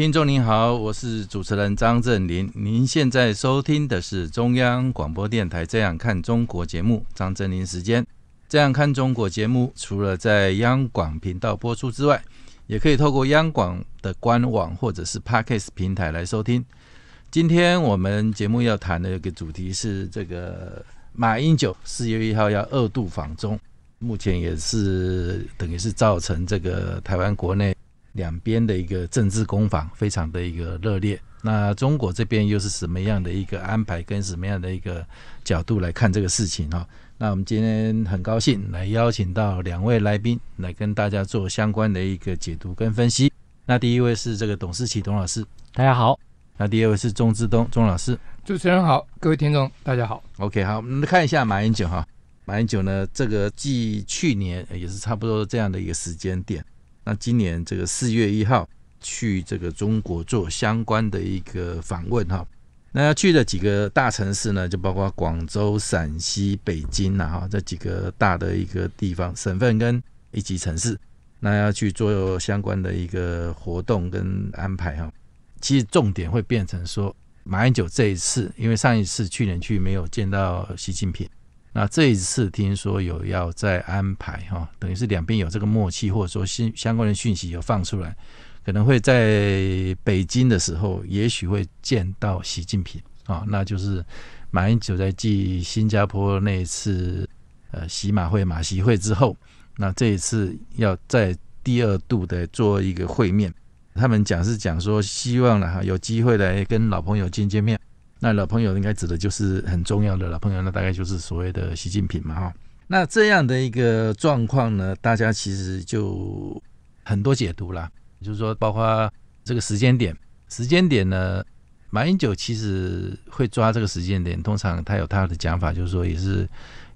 听众您好，我是主持人张振林。您现在收听的是中央广播电台《这样看中国》节目，张振林时间。《这样看中国》节目除了在央广频道播出之外，也可以透过央广的官网或者是 Parkes 平台来收听。今天我们节目要谈的一个主题是这个马英九四月一号要二度访中，目前也是等于是造成这个台湾国内。两边的一个政治攻防非常的一个热烈。那中国这边又是什么样的一个安排，跟什么样的一个角度来看这个事情哈？那我们今天很高兴来邀请到两位来宾来跟大家做相关的一个解读跟分析。那第一位是这个董思琪董老师，大家好。那第二位是钟志东钟老师，主持人好，各位听众大家好。OK，好，我们看一下马英九哈，马英九呢，这个继去年也是差不多这样的一个时间点。那今年这个四月一号去这个中国做相关的一个访问哈，那要去的几个大城市呢？就包括广州、陕西、北京呐哈这几个大的一个地方省份跟一级城市，那要去做相关的一个活动跟安排哈。其实重点会变成说，马英九这一次，因为上一次去年去没有见到习近平。那这一次听说有要再安排哈，等于是两边有这个默契，或者说信相关的讯息有放出来，可能会在北京的时候，也许会见到习近平啊，那就是马英九在继新加坡那一次呃习马会马习会之后，那这一次要在第二度的做一个会面，他们讲是讲说希望呢哈，有机会来跟老朋友见见面。那老朋友应该指的就是很重要的老朋友，那大概就是所谓的习近平嘛哈。那这样的一个状况呢，大家其实就很多解读啦，就是说包括这个时间点，时间点呢，马英九其实会抓这个时间点，通常他有他的讲法，就是说也是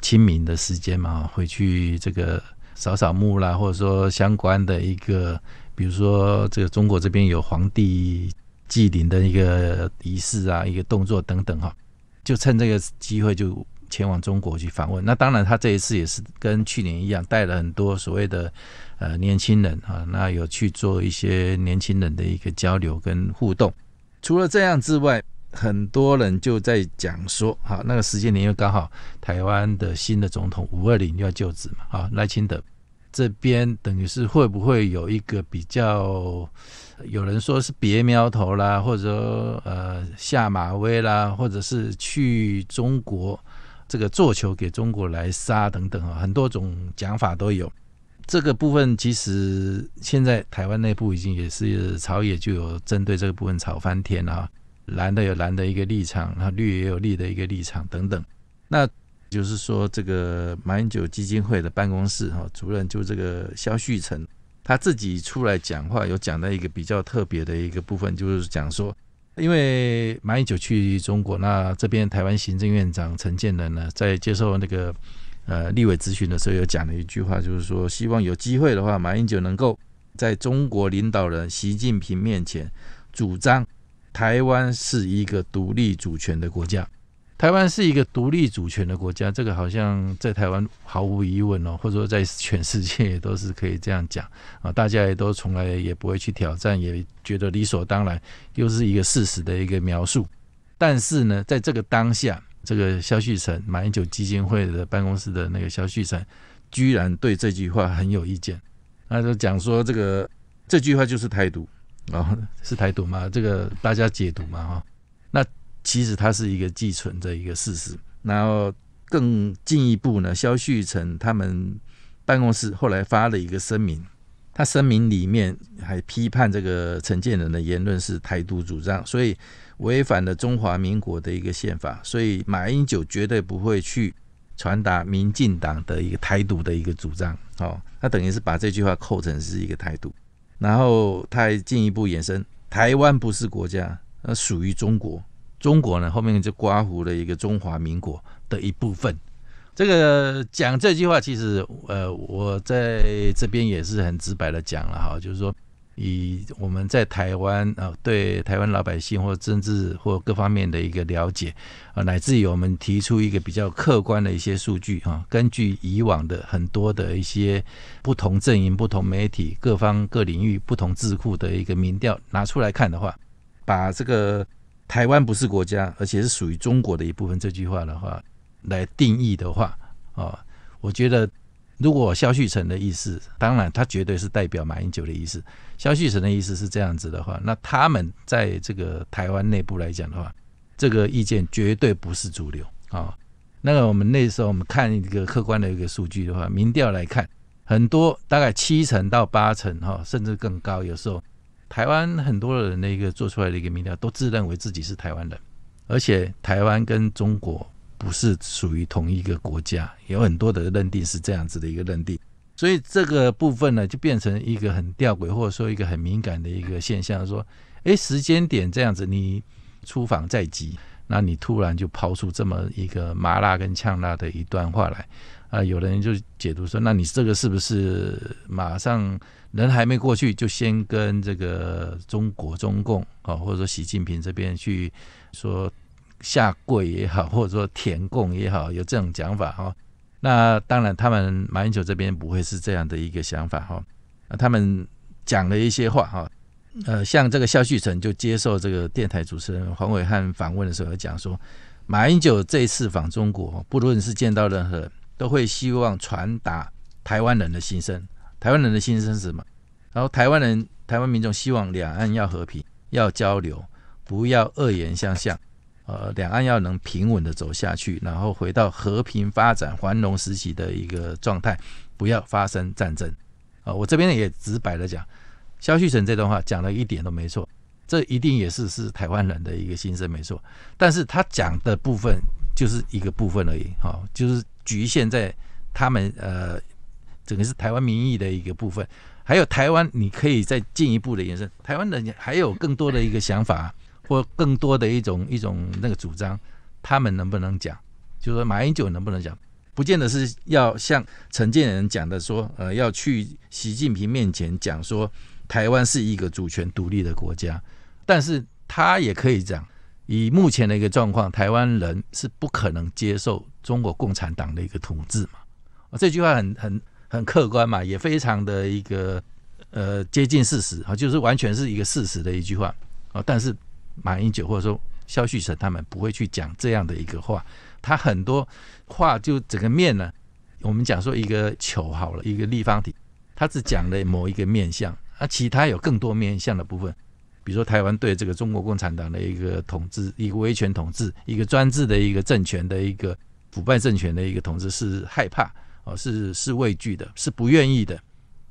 清明的时间嘛，回去这个扫扫墓啦，或者说相关的一个，比如说这个中国这边有皇帝。祭灵的一个仪式啊，一个动作等等哈，就趁这个机会就前往中国去访问。那当然，他这一次也是跟去年一样，带了很多所谓的呃年轻人啊，那有去做一些年轻人的一个交流跟互动。除了这样之外，很多人就在讲说，哈，那个时间点又刚好台湾的新的总统五二零就要就职嘛，啊，赖清德。这边等于是会不会有一个比较？有人说是别苗头啦，或者说呃下马威啦，或者是去中国这个做球给中国来杀等等啊，很多种讲法都有。这个部分其实现在台湾内部已经也是朝野就有针对这个部分炒翻天啊，蓝的有蓝的一个立场，然后绿也有绿的一个立场等等。那就是说，这个马英九基金会的办公室哈，主任就这个肖旭成他自己出来讲话，有讲到一个比较特别的一个部分，就是讲说，因为马英九去中国，那这边台湾行政院长陈建仁呢，在接受那个呃立委咨询的时候，有讲了一句话，就是说，希望有机会的话，马英九能够在中国领导人习近平面前，主张台湾是一个独立主权的国家。台湾是一个独立主权的国家，这个好像在台湾毫无疑问哦，或者说在全世界也都是可以这样讲啊，大家也都从来也不会去挑战，也觉得理所当然，又是一个事实的一个描述。但是呢，在这个当下，这个肖旭晨马英九基金会的办公室的那个肖旭晨，居然对这句话很有意见，他就讲说这个这句话就是台独啊，是台独吗？这个大家解读嘛，哈。其实它是一个既存的一个事实。然后更进一步呢，肖旭成他们办公室后来发了一个声明，他声明里面还批判这个陈建仁的言论是台独主张，所以违反了中华民国的一个宪法。所以马英九绝对不会去传达民进党的一个台独的一个主张。哦，他等于是把这句话扣成是一个台独。然后他还进一步延伸，台湾不是国家，那属于中国。中国呢，后面就刮胡了一个中华民国的一部分。这个讲这句话，其实呃，我在这边也是很直白的讲了哈，就是说以我们在台湾啊，对台湾老百姓或政治或各方面的一个了解啊，乃至于我们提出一个比较客观的一些数据啊，根据以往的很多的一些不同阵营、不同媒体、各方各领域、不同智库的一个民调拿出来看的话，把这个。台湾不是国家，而且是属于中国的一部分。这句话的话，来定义的话，啊，我觉得如果萧旭晨的意思，当然他绝对是代表马英九的意思。萧旭晨的意思是这样子的话，那他们在这个台湾内部来讲的话，这个意见绝对不是主流啊。那个我们那时候我们看一个客观的一个数据的话，民调来看，很多大概七成到八成哈，甚至更高，有时候。台湾很多人的一个做出来的一个民调，都自认为自己是台湾人，而且台湾跟中国不是属于同一个国家，有很多的认定是这样子的一个认定，所以这个部分呢，就变成一个很吊诡，或者说一个很敏感的一个现象。说，哎，时间点这样子，你出访在即，那你突然就抛出这么一个麻辣跟呛辣的一段话来。啊，有人就解读说，那你这个是不是马上人还没过去，就先跟这个中国中共啊，或者说习近平这边去说下跪也好，或者说填供也好，有这种讲法哈？那当然，他们马英九这边不会是这样的一个想法哈。那他们讲了一些话哈，呃，像这个肖旭晨就接受这个电台主持人黄伟汉访问的时候，讲说马英九这一次访中国，不论是见到任何。都会希望传达台湾人的心声，台湾人的心声是什么？然后台湾人、台湾民众希望两岸要和平、要交流，不要恶言相向，呃，两岸要能平稳的走下去，然后回到和平发展、繁荣时期的一个状态，不要发生战争。啊，我这边也直白的讲，萧旭晨这段话讲的一点都没错，这一定也是是台湾人的一个心声，没错。但是他讲的部分就是一个部分而已，好，就是。局限在他们呃，整个是台湾民意的一个部分。还有台湾，你可以再进一步的延伸。台湾人还有更多的一个想法，或更多的一种一种那个主张，他们能不能讲？就是说，马英九能不能讲？不见得是要像陈建仁讲的说，呃，要去习近平面前讲说台湾是一个主权独立的国家。但是他也可以讲。以目前的一个状况，台湾人是不可能接受中国共产党的一个统治嘛？啊，这句话很很很客观嘛，也非常的一个呃接近事实啊，就是完全是一个事实的一句话啊。但是马英九或者说肖旭晨他们不会去讲这样的一个话，他很多话就整个面呢，我们讲说一个球好了一个立方体，他只讲了某一个面相，啊，其他有更多面相的部分。比如说，台湾对这个中国共产党的一个统治，一个威权统治，一个专制的一个政权的一个腐败政权的一个统治是害怕，哦，是是畏惧的，是不愿意的。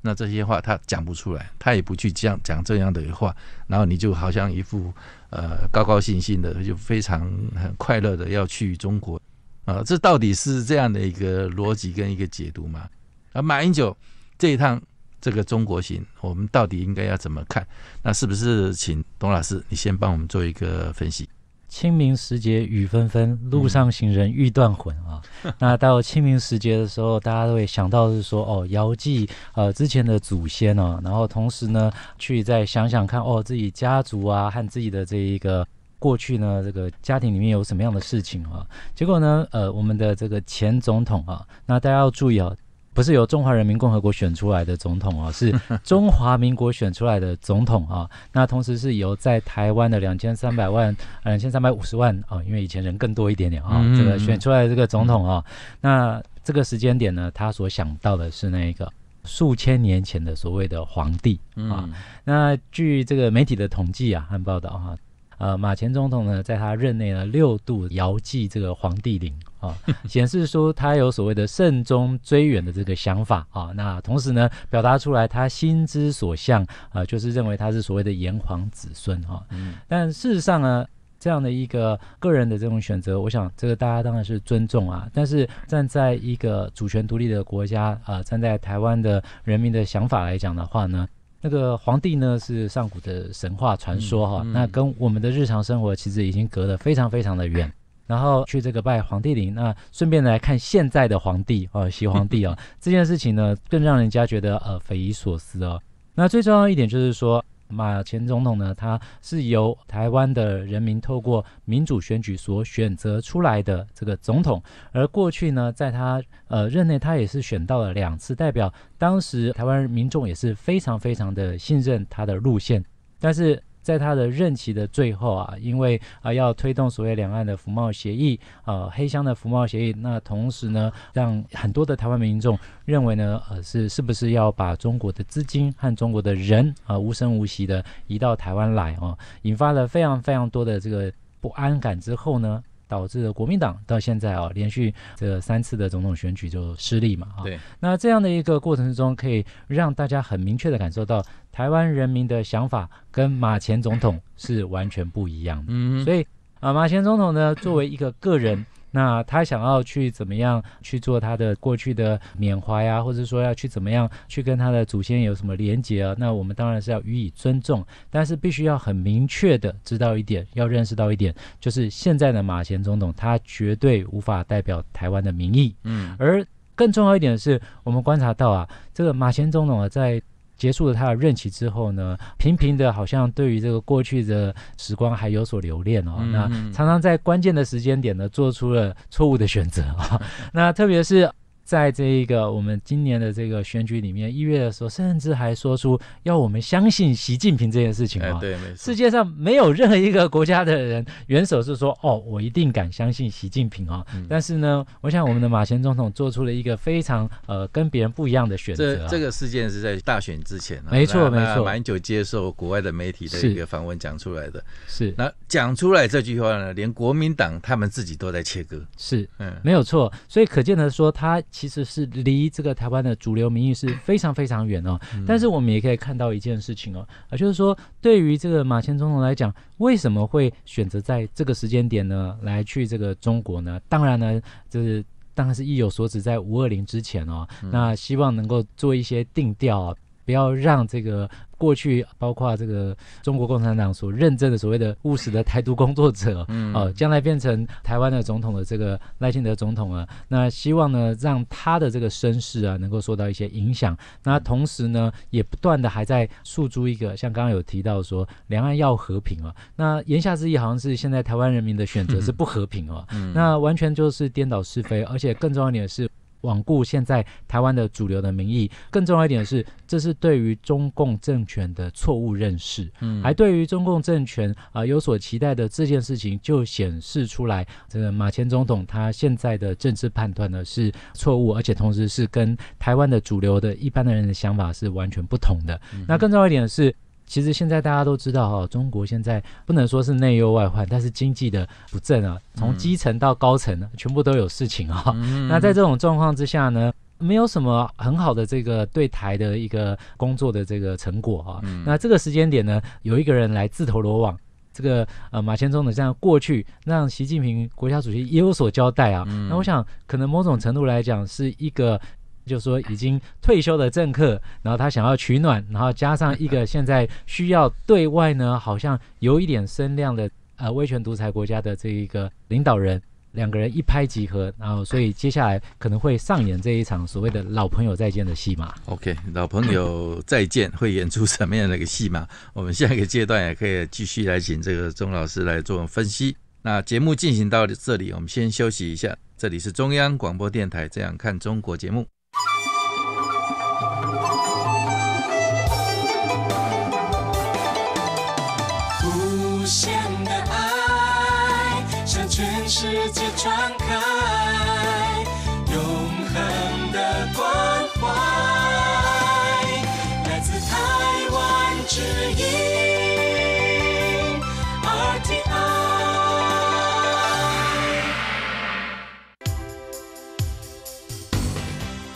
那这些话他讲不出来，他也不去讲讲这样的话。然后你就好像一副呃高高兴兴的，就非常很快乐的要去中国啊，这到底是这样的一个逻辑跟一个解读吗？啊，马英九这一趟。这个中国行，我们到底应该要怎么看？那是不是请董老师你先帮我们做一个分析？清明时节雨纷纷，路上行人欲断魂啊。那到清明时节的时候，大家都会想到是说，哦，遥祭呃之前的祖先哦，然后同时呢，去再想想看，哦，自己家族啊和自己的这一个过去呢，这个家庭里面有什么样的事情啊？结果呢，呃，我们的这个前总统啊，那大家要注意啊，不是由中华人民共和国选出来的总统啊，是中华民国选出来的总统啊。那同时是由在台湾的两千三百万、两千三百五十万啊，因为以前人更多一点点啊，这个选出来的这个总统啊。那这个时间点呢，他所想到的是那个数千年前的所谓的皇帝啊。那据这个媒体的统计啊和报道啊，呃，马前总统呢，在他任内呢，六度遥祭这个皇帝陵。啊，显示出他有所谓的慎终追远的这个想法啊，那同时呢，表达出来他心之所向啊，就是认为他是所谓的炎黄子孙哈。但事实上呢，这样的一个个人的这种选择，我想这个大家当然是尊重啊。但是站在一个主权独立的国家啊，站在台湾的人民的想法来讲的话呢，那个皇帝呢是上古的神话传说哈，那跟我们的日常生活其实已经隔得非常非常的远。然后去这个拜皇帝陵，那顺便来看现在的皇帝哦，西皇帝哦，这件事情呢更让人家觉得呃匪夷所思哦。那最重要一点就是说，马前总统呢，他是由台湾的人民透过民主选举所选择出来的这个总统，而过去呢，在他呃任内，他也是选到了两次代表，当时台湾民众也是非常非常的信任他的路线，但是。在他的任期的最后啊，因为啊要推动所谓两岸的服贸协议，呃，黑箱的服贸协议，那同时呢，让很多的台湾民众认为呢，呃，是是不是要把中国的资金和中国的人啊无声无息的移到台湾来啊，引发了非常非常多的这个不安感。之后呢，导致国民党到现在啊，连续这三次的总统选举就失利嘛啊。对。那这样的一个过程中，可以让大家很明确的感受到。台湾人民的想法跟马前总统是完全不一样的，嗯，所以啊，马前总统呢，作为一个个人，那他想要去怎么样去做他的过去的缅怀呀，或者说要去怎么样去跟他的祖先有什么连结啊，那我们当然是要予以尊重，但是必须要很明确的知道一点，要认识到一点，就是现在的马前总统他绝对无法代表台湾的民意，嗯，而更重要一点的是，我们观察到啊，这个马前总统啊在。结束了他的任期之后呢，频频的好像对于这个过去的时光还有所留恋哦。那常常在关键的时间点呢，做出了错误的选择啊。那特别是。在这一个我们今年的这个选举里面，一月的时候，甚至还说出要我们相信习近平这件事情啊。对，没错。世界上没有任何一个国家的人元首是说：“哦，我一定敢相信习近平啊。”但是呢，我想我们的马前总统做出了一个非常呃跟别人不一样的选择。这这个事件是在大选之前，没错没错，蛮久接受国外的媒体的一个访问讲出来的。是那讲出来这句话呢，连国民党他们自己都在切割。是，嗯，没有错。所以可见的说他。其实是离这个台湾的主流民意是 非常非常远哦。但是我们也可以看到一件事情哦，也就是说，对于这个马前总统来讲，为什么会选择在这个时间点呢，来去这个中国呢？当然呢，就是当然是意有所指，在五二零之前哦，那希望能够做一些定调啊。不要让这个过去包括这个中国共产党所认证的所谓的务实的台独工作者，嗯，啊，将来变成台湾的总统的这个赖清德总统啊，那希望呢让他的这个身世啊能够受到一些影响，那同时呢也不断的还在诉诸一个，像刚刚有提到说两岸要和平啊，那言下之意好像是现在台湾人民的选择是 不和平哦，那完全就是颠倒是非，而且更重要一点是。罔顾现在台湾的主流的民意，更重要一点是，这是对于中共政权的错误认识，嗯，还对于中共政权啊有所期待的这件事情，就显示出来，这个马前总统他现在的政治判断呢是错误，而且同时是跟台湾的主流的一般的人的想法是完全不同的。那更重要一点的是。其实现在大家都知道哈，中国现在不能说是内忧外患，但是经济的不振啊，从基层到高层全部都有事情啊。那在这种状况之下呢，没有什么很好的这个对台的一个工作的这个成果啊。那这个时间点呢，有一个人来自投罗网，这个呃马前忠的这样过去让习近平国家主席也有所交代啊。那我想可能某种程度来讲是一个。就说已经退休的政客，然后他想要取暖，然后加上一个 现在需要对外呢，好像有一点声量的呃威权独裁国家的这一个领导人，两个人一拍即合，然后所以接下来可能会上演这一场所谓的老朋友再见的戏码。OK，老朋友再见会演出什么样的一个戏码？我们下一个阶段也可以继续来请这个钟老师来做分析。那节目进行到这里，我们先休息一下。这里是中央广播电台《这样看中国》节目。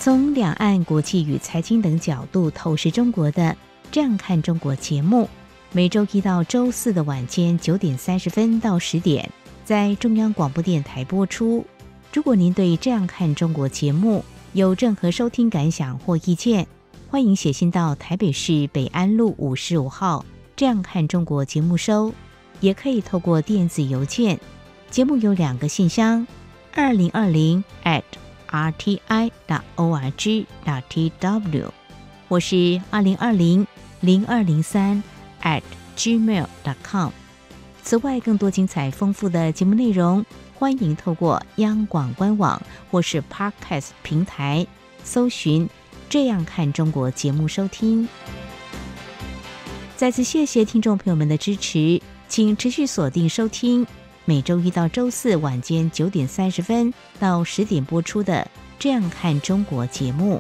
从两岸、国际与财经等角度透视中国的《这样看中国》节目，每周一到周四的晚间九点三十分到十点，在中央广播电台播出。如果您对《这样看中国》节目有任何收听感想或意见，欢迎写信到台北市北安路五十五号《这样看中国》节目收，也可以透过电子邮件，节目有两个信箱：二零二零 at。rti.org.tw，我是二零二零零二零三 @gmail.com。此外，更多精彩丰富的节目内容，欢迎透过央广官网或是 Parkcast 平台搜寻，这样看中国节目收听。再次谢谢听众朋友们的支持，请持续锁定收听。每周一到周四晚间九点三十分到十点播出的《这样看中国》节目。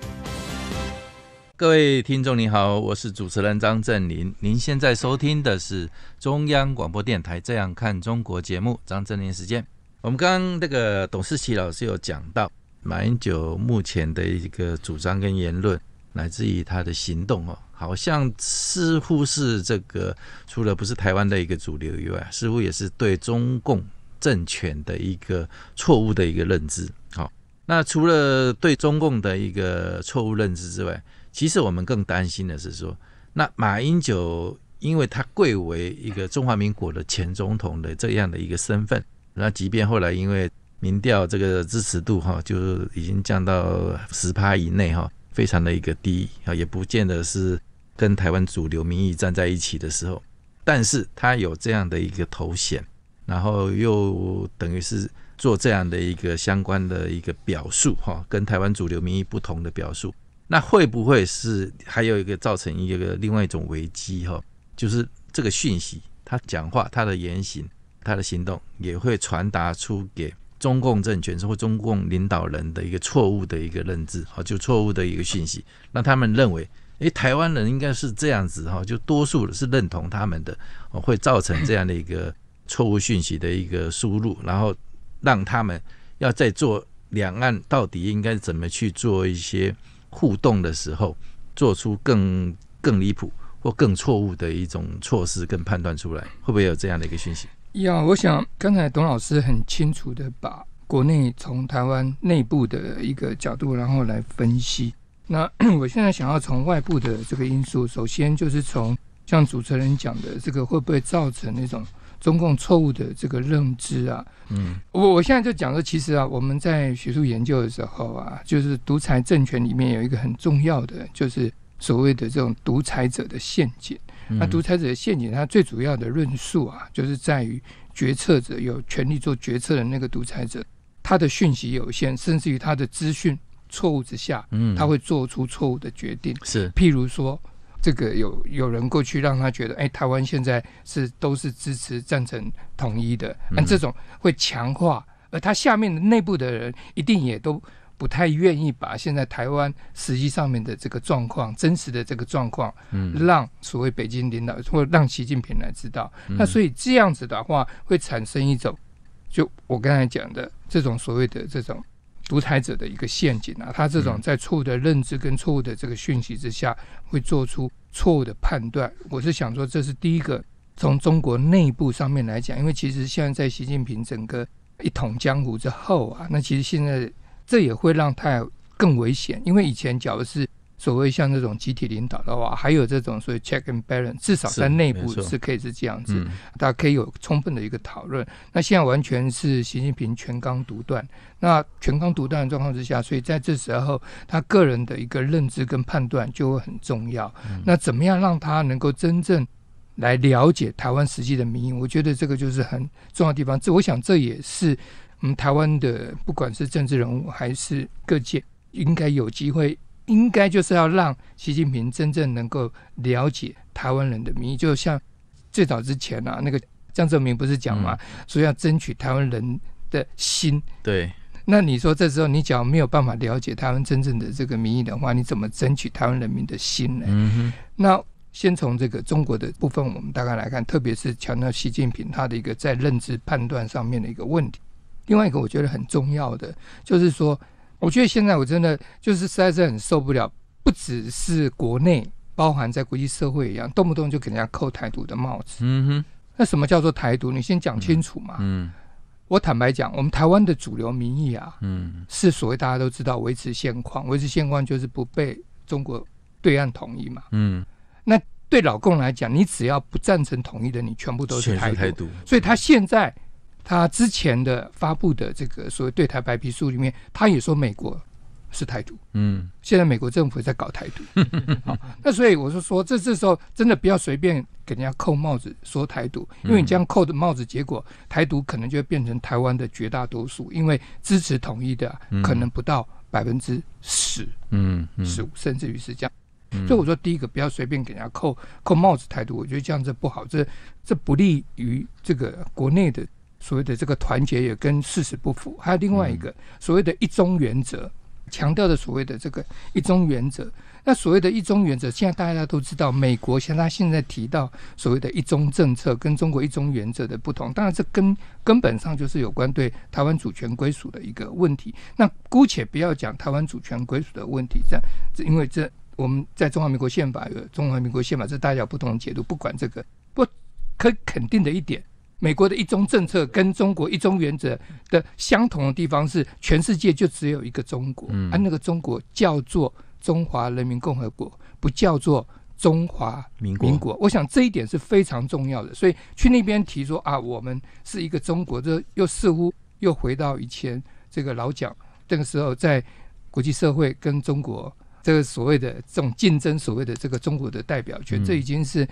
各位听众你好，我是主持人张振林，您现在收听的是中央广播电台《这样看中国》节目，张振林时间。我们刚刚那个董世奇老师有讲到马英九目前的一个主张跟言论，来自于他的行动哦。好像似乎是这个除了不是台湾的一个主流以外，似乎也是对中共政权的一个错误的一个认知。好，那除了对中共的一个错误认知之外，其实我们更担心的是说，那马英九，因为他贵为一个中华民国的前总统的这样的一个身份，那即便后来因为民调这个支持度哈，就已经降到十趴以内哈，非常的一个低啊，也不见得是。跟台湾主流民意站在一起的时候，但是他有这样的一个头衔，然后又等于是做这样的一个相关的一个表述，哈，跟台湾主流民意不同的表述，那会不会是还有一个造成一个另外一种危机？哈，就是这个讯息，他讲话、他的言行、他的行动，也会传达出给中共政权或中共领导人的一个错误的一个认知，哈，就错误的一个讯息，让他们认为。诶，台湾人应该是这样子哈，就多数是认同他们的，会造成这样的一个 错误讯息的一个输入，然后让他们要在做两岸到底应该怎么去做一些互动的时候，做出更更离谱或更错误的一种措施跟判断出来，会不会有这样的一个讯息？呀，我想刚才董老师很清楚的把国内从台湾内部的一个角度，然后来分析。那 我现在想要从外部的这个因素，首先就是从像主持人讲的这个会不会造成那种中共错误的这个认知啊？嗯，我我现在就讲说，其实啊，我们在学术研究的时候啊，就是独裁政权里面有一个很重要的，就是所谓的这种独裁者的陷阱。那独裁者的陷阱，它最主要的论述啊，就是在于决策者有权利做决策的那个独裁者，他的讯息有限，甚至于他的资讯。错误之下，他会做出错误的决定。是，譬如说，这个有有人过去让他觉得，哎，台湾现在是都是支持赞成统一的，那这种会强化，而他下面的内部的人一定也都不太愿意把现在台湾实际上面的这个状况、真实的这个状况，让所谓北京领导或让习近平来知道。那所以这样子的话，会产生一种，就我刚才讲的这种所谓的这种。独裁者的一个陷阱啊，他这种在错误的认知跟错误的这个讯息之下，会做出错误的判断。我是想说，这是第一个从中国内部上面来讲，因为其实现在在习近平整个一统江湖之后啊，那其实现在这也会让他更危险，因为以前假如是。所谓像这种集体领导的话，还有这种所谓 check and balance，至少在内部是可以是这样子，大家可以有充分的一个讨论。那现在完全是习近平全刚独断，那全刚独断的状况之下，所以在这时候他个人的一个认知跟判断就会很重要。那怎么样让他能够真正来了解台湾实际的民意？我觉得这个就是很重要的地方。这我想这也是我们台湾的不管是政治人物还是各界应该有机会。应该就是要让习近平真正能够了解台湾人的民意，就像最早之前啊，那个江泽民不是讲嘛，说要争取台湾人的心。对，那你说这时候你讲没有办法了解台湾真正的这个民意的话，你怎么争取台湾人民的心呢？嗯哼。那先从这个中国的部分，我们大概来看，特别是强调习近平他的一个在认知判断上面的一个问题。另外一个我觉得很重要的就是说。我觉得现在我真的就是实在是很受不了，不只是国内，包含在国际社会一样，动不动就给人家扣台独的帽子。嗯哼。那什么叫做台独？你先讲清楚嘛。嗯。我坦白讲，我们台湾的主流民意啊，嗯，是所谓大家都知道维持现况，维持现况就是不被中国对岸统一嘛。嗯。那对老共来讲，你只要不赞成统一的，你全部都是台独。所以，他现在。他之前的发布的这个所谓对台白皮书里面，他也说美国是台独。嗯，现在美国政府在搞台独。好，那所以我是说，这这时候真的不要随便给人家扣帽子说台独，因为你这样扣的帽子，结果台独可能就会变成台湾的绝大多数，因为支持统一的可能不到百分之十，嗯，十五甚至于是这样。所以我说，第一个不要随便给人家扣扣帽子台独，我觉得这样子不好，这这不利于这个国内的。所谓的这个团结也跟事实不符，还有另外一个所谓的一中原则，强调的所谓的这个一中原则，那所谓的一中原则，现在大家都知道，美国像他现在提到所谓的一中政策跟中国一中原则的不同，当然这根根本上就是有关对台湾主权归属的一个问题。那姑且不要讲台湾主权归属的问题，这样因为这我们在中华民国宪法有中华民国宪法，这大家有不同的解读，不管这个，不可肯定的一点。美国的一中政策跟中国一中原则的相同的地方是，全世界就只有一个中国，啊，那个中国叫做中华人民共和国，不叫做中华民国。我想这一点是非常重要的，所以去那边提说啊，我们是一个中国，这又似乎又回到以前这个老蒋那个时候在国际社会跟中国。这个所谓的这种竞争，所谓的这个中国的代表权，这已经是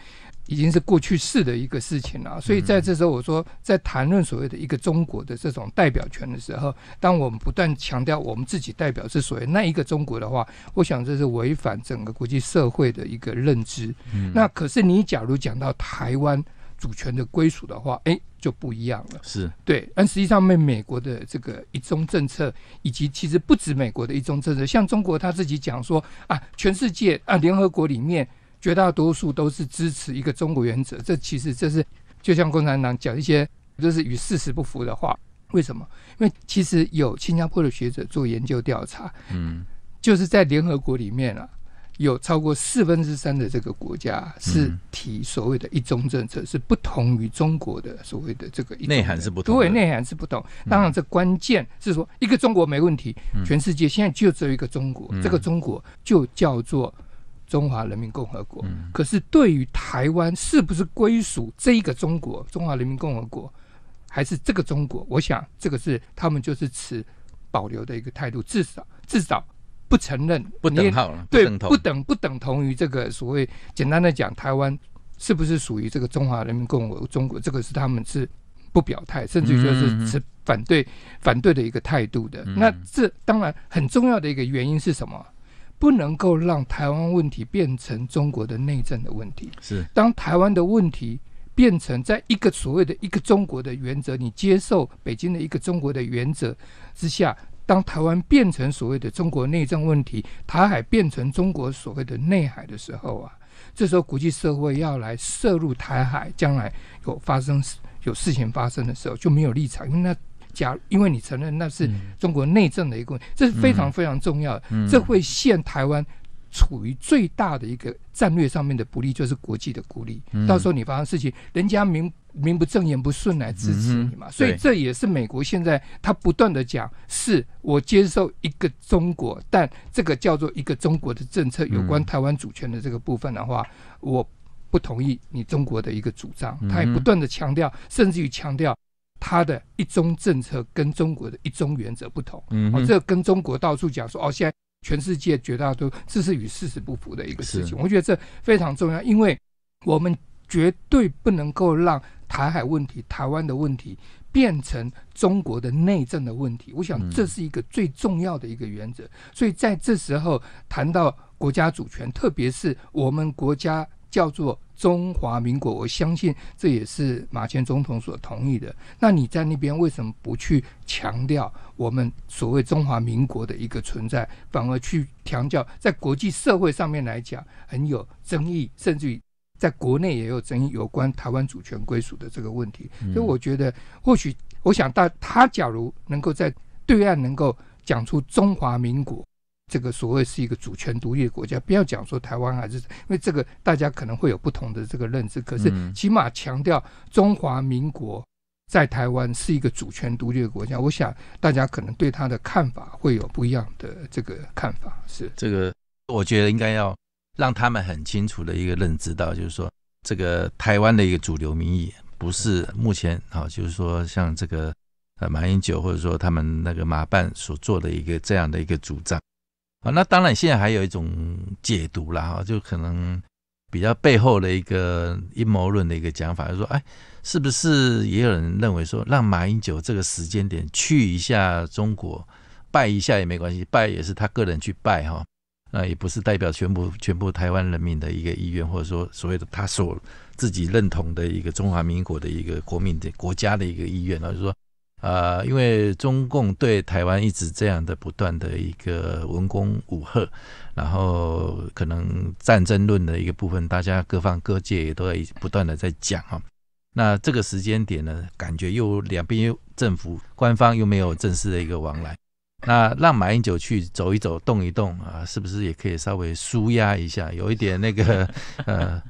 已经是过去式的一个事情了。所以在这时候，我说在谈论所谓的一个中国的这种代表权的时候，当我们不断强调我们自己代表是所谓那一个中国的话，我想这是违反整个国际社会的一个认知。那可是你假如讲到台湾。主权的归属的话，哎，就不一样了。是对，但实际上，面美国的这个一中政策，以及其实不止美国的一中政策，像中国他自己讲说啊，全世界啊，联合国里面绝大多数都是支持一个中国原则。这其实这是就像共产党讲一些就是与事实不符的话，为什么？因为其实有新加坡的学者做研究调查，嗯，就是在联合国里面啊。有超过四分之三的这个国家是提所谓的“一中”政策，是不同于中国的所谓的这个内涵是不同，对内涵是不同。当然，这关键是说一个中国没问题，全世界现在就只有一个中国，这个中国就叫做中华人民共和国。可是，对于台湾是不是归属这一个中国，中华人民共和国还是这个中国，我想这个是他们就是持保留的一个态度，至少至少。不承认不等号了，不等不等不等同于这个所谓简单的讲，台湾是不是属于这个中华人民共和国？中国这个是他们是不表态，甚至说是持反对反对的一个态度的。那这当然很重要的一个原因是什么？不能够让台湾问题变成中国的内政的问题。是当台湾的问题变成在一个所谓的一个中国的原则，你接受北京的一个中国的原则之下。当台湾变成所谓的中国内政问题，台海变成中国所谓的内海的时候啊，这时候国际社会要来涉入台海，将来有发生有事情发生的时候，就没有立场，因为那假因为你承认那是中国内政的一个，这是非常非常重要，这会限台湾处于最大的一个战略上面的不利，就是国际的孤立。到时候你发生事情，人家明。名不正言不顺来支持你嘛，所以这也是美国现在他不断的讲是我接受一个中国，但这个叫做一个中国的政策有关台湾主权的这个部分的话，我不同意你中国的一个主张。他也不断的强调，甚至于强调他的一中政策跟中国的一中原则不同。嗯，这个跟中国到处讲说哦，现在全世界绝大多数这是与事实不符的一个事情。我觉得这非常重要，因为我们绝对不能够让。台海问题、台湾的问题变成中国的内政的问题，我想这是一个最重要的一个原则。所以在这时候谈到国家主权，特别是我们国家叫做中华民国，我相信这也是马前总统所同意的。那你在那边为什么不去强调我们所谓中华民国的一个存在，反而去强调在国际社会上面来讲很有争议，甚至于？在国内也有争议，有关台湾主权归属的这个问题。所以我觉得，或许我想大他，假如能够在对岸能够讲出中华民国这个所谓是一个主权独立的国家，不要讲说台湾还是，因为这个大家可能会有不同的这个认知。可是起码强调中华民国在台湾是一个主权独立的国家。我想大家可能对他的看法会有不一样的这个看法。是这个，我觉得应该要。让他们很清楚的一个认知到，就是说这个台湾的一个主流民意不是目前啊，就是说像这个马英九或者说他们那个马办所做的一个这样的一个主张啊。那当然现在还有一种解读啦，就可能比较背后的一个阴谋论的一个讲法，就是说哎，是不是也有人认为说，让马英九这个时间点去一下中国拜一下也没关系，拜也是他个人去拜哈。那也不是代表全部全部台湾人民的一个意愿，或者说所谓的他所自己认同的一个中华民国的一个国民的国家的一个意愿。就是说，呃，因为中共对台湾一直这样的不断的一个文攻武赫，然后可能战争论的一个部分，大家各方各界也都在不断的在讲哈。那这个时间点呢，感觉又两边又政府官方又没有正式的一个往来。那让马英九去走一走、动一动啊，是不是也可以稍微舒压一下？有一点那个，呃，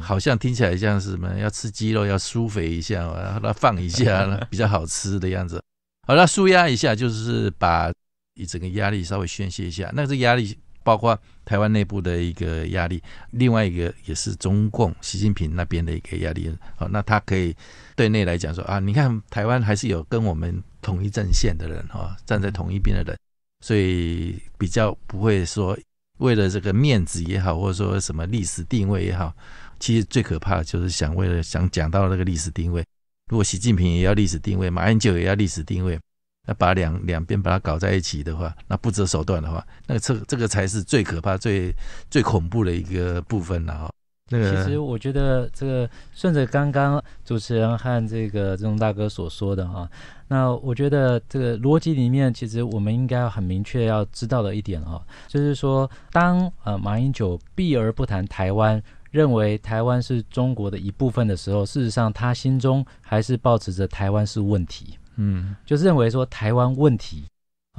好像听起来像是什么，要吃鸡肉要舒肥一下，然后放一下，比较好吃的样子。好，那舒压一下就是把一整个压力稍微宣泄一下。那这压力包括台湾内部的一个压力，另外一个也是中共习近平那边的一个压力。好，那他可以对内来讲说啊，你看台湾还是有跟我们。统一阵线的人哈，站在同一边的人，所以比较不会说为了这个面子也好，或者说什么历史定位也好，其实最可怕就是想为了想讲到那个历史定位，如果习近平也要历史定位，马英九也要历史定位，那把两两边把它搞在一起的话，那不择手段的话，那这这个才是最可怕、最最恐怖的一个部分了哈。其实我觉得这个顺着刚刚主持人和这个郑龙大哥所说的哈，那我觉得这个逻辑里面，其实我们应该很明确要知道的一点啊，就是说，当呃马英九避而不谈台湾，认为台湾是中国的一部分的时候，事实上他心中还是保持着台湾是问题，嗯，就认为说台湾问题。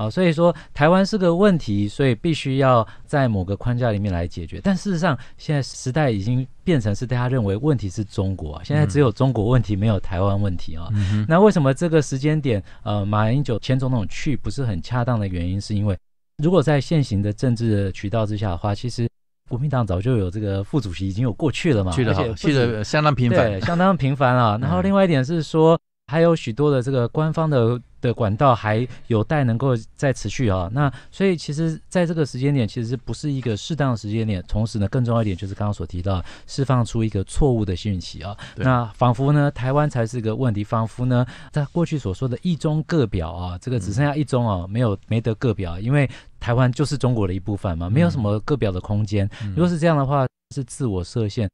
啊，所以说台湾是个问题，所以必须要在某个框架里面来解决。但事实上，现在时代已经变成是大家认为问题是中国啊，现在只有中国问题，没有台湾问题啊。那为什么这个时间点，呃，马英九、前总统去不是很恰当的原因，是因为如果在现行的政治渠道之下的话，其实国民党早就有这个副主席已经有过去了嘛，去的相当频繁，对，相当频繁了。然后另外一点是说。还有许多的这个官方的的管道还有待能够再持续啊，那所以其实在这个时间点其实不是一个适当的时间点，同时呢更重要一点就是刚刚所提到释放出一个错误的讯息啊，那仿佛呢台湾才是个问题，仿佛呢在过去所说的一中各表啊，这个只剩下一中哦，没有没得各表，因为台湾就是中国的一部分嘛，没有什么各表的空间，如果是这样的话是自我设限。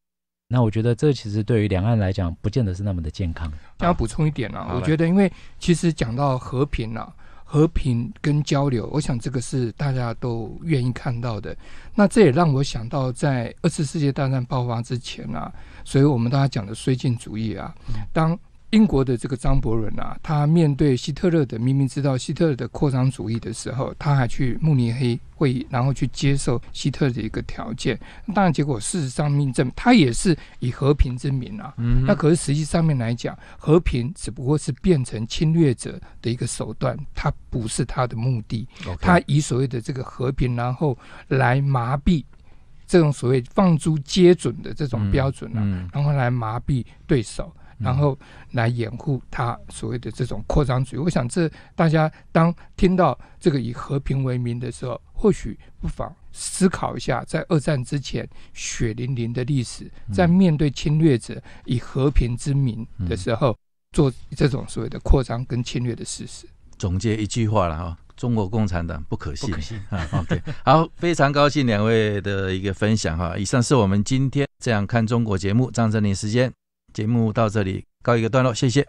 那我觉得这其实对于两岸来讲，不见得是那么的健康。想要补充一点啊，我觉得因为其实讲到和平啊，和平跟交流，我想这个是大家都愿意看到的。那这也让我想到，在二次世界大战爆发之前啊，所以我们大家讲的绥靖主义啊，当。英国的这个张伯伦啊，他面对希特勒的，明明知道希特勒的扩张主义的时候，他还去慕尼黑会议，然后去接受希特勒的一个条件。当然，结果事实上命证，他也是以和平之名啊，那可是实际上面来讲，和平只不过是变成侵略者的一个手段，它不是他的目的。他以所谓的这个和平，然后来麻痹这种所谓放诸皆准的这种标准啊，然后来麻痹对手。然后来掩护他所谓的这种扩张主义。我想，这大家当听到这个以和平为名的时候，或许不妨思考一下，在二战之前血淋淋的历史，在面对侵略者以和平之名的时候，做这种所谓的扩张跟侵略的事实。总结一句话了哈，中国共产党不可信啊！OK，好，非常高兴两位的一个分享哈。以上是我们今天这样看中国节目张振林时间。节目到这里告一个段落，谢谢。